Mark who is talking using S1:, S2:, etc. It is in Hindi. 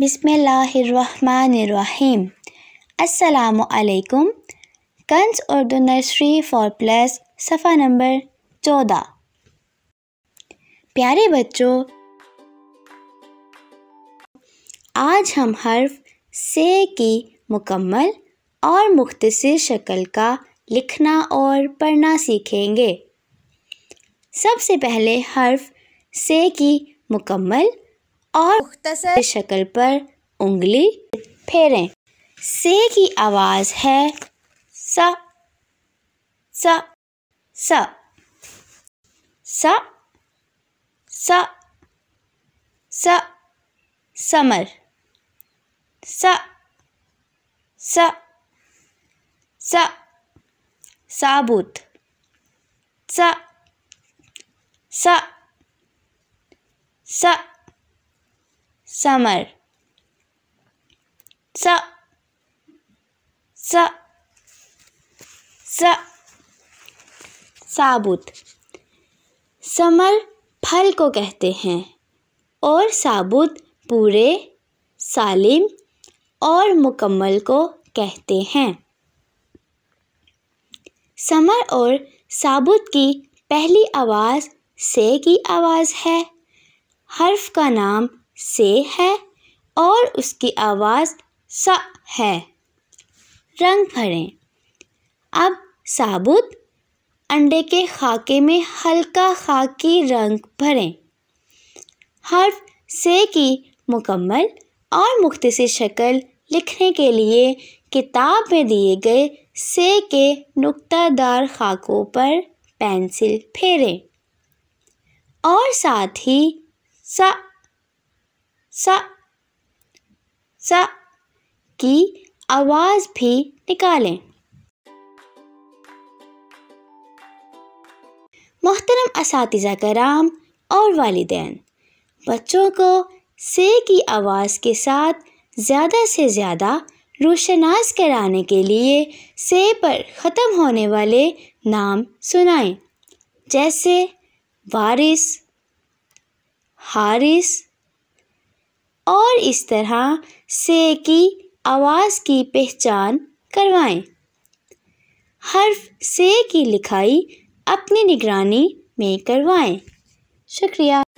S1: बिसमीम असलकुम कंस उर्दू नर्सरी फॉर प्लस सफ़ा नंबर चौदह प्यारे बच्चों आज हम हर्फ से की मुकम्मल और मुख्तर शक्ल का लिखना और पढ़ना सीखेंगे सबसे पहले हर्फ से की मुकम्मल और मुख्तसर शक्ल पर उंगली फेरें से की आवाज़ है स स स स स स समर स स स साबुत स, स, स समर स स स साबुत समर फल को कहते हैं और साबुत पूरे सालिम और मुकम्मल को कहते हैं समर और साबुत की पहली आवाज़ से की आवाज़ है हर्फ का नाम से है और उसकी आवाज़ सा है रंग भरें अब साबुत अंडे के खाके में हल्का खाकी रंग भरें हर्फ से की मुकम्मल और मुख्तसर शक्ल लिखने के लिए किताब में दिए गए से के नुक्तादार खाकों पर पेंसिल फेरें और साथ ही सा सा सा की आवाज़ भी निकालें मोहतरम इस कराम और वालदेन बच्चों को से की आवाज़ के साथ ज़्यादा से ज़्यादा रोशनास कराने के लिए से पर ख़त्म होने वाले नाम सुनाएं जैसे वारिस हारिस और इस तरह से की आवाज़ की पहचान करवाएं। हर्फ से की लिखाई अपनी निगरानी में करवाएं। शुक्रिया